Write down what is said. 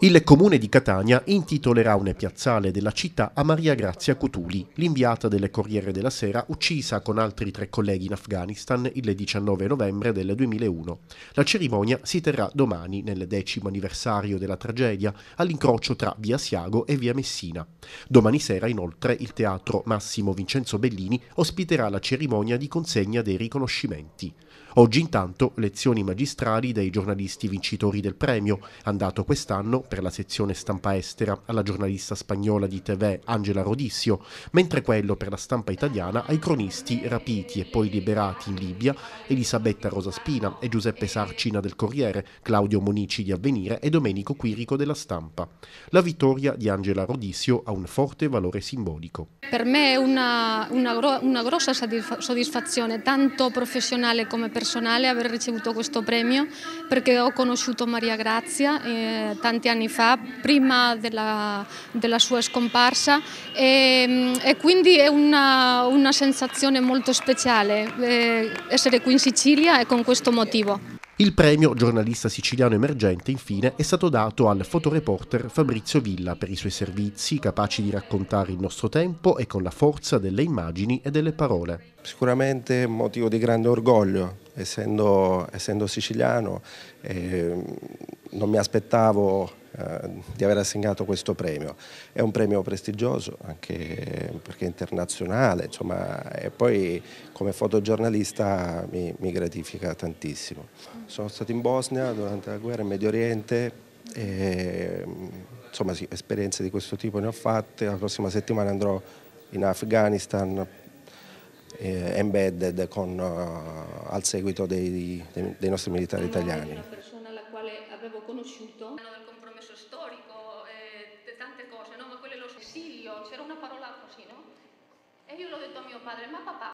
Il comune di Catania intitolerà una piazzale della città a Maria Grazia Cutuli, l'inviata del Corriere della Sera uccisa con altri tre colleghi in Afghanistan il 19 novembre del 2001. La cerimonia si terrà domani, nel decimo anniversario della tragedia, all'incrocio tra via Siago e via Messina. Domani sera, inoltre, il teatro Massimo Vincenzo Bellini ospiterà la cerimonia di consegna dei riconoscimenti. Oggi, intanto, lezioni magistrali dei giornalisti vincitori del premio, andato quest'anno anno per la sezione stampa estera alla giornalista spagnola di TV Angela Rodissio, mentre quello per la stampa italiana ai cronisti rapiti e poi liberati in Libia Elisabetta Rosa Spina e Giuseppe Sarcina del Corriere, Claudio Monici di Avvenire e Domenico Quirico della Stampa. La vittoria di Angela Rodissio ha un forte valore simbolico. Per me è una, una, una grossa soddisfazione, tanto professionale come personale, aver ricevuto questo premio perché ho conosciuto Maria Grazia. Eh, tanti anni fa, prima della, della sua scomparsa e, e quindi è una, una, sensazione molto speciale eh, essere qui in Sicilia e con questo motivo. Il premio giornalista siciliano emergente, infine, è stato dato al fotoreporter Fabrizio Villa per i suoi servizi capaci di raccontare il nostro tempo e con la forza delle immagini e delle parole. Sicuramente motivo di grande orgoglio, essendo, essendo siciliano eh, non mi aspettavo eh, di aver assegnato questo premio. È un premio prestigioso anche perché è internazionale, insomma, e poi come fotogiornalista mi, mi gratifica tantissimo. Sono stato in Bosnia durante la guerra in Medio Oriente, e, mm, insomma sì, esperienze di questo tipo ne ho fatte, la prossima settimana andrò in Afghanistan eh, embedded con, uh, al seguito dei, dei, dei, nostri militari italiani. Una persona la quale avevo conosciuto, del compromesso storico, eh, tante cose, no? ma quello è lo silio, c'era una parola così, no? E io l'ho detto a mio padre, ma papà...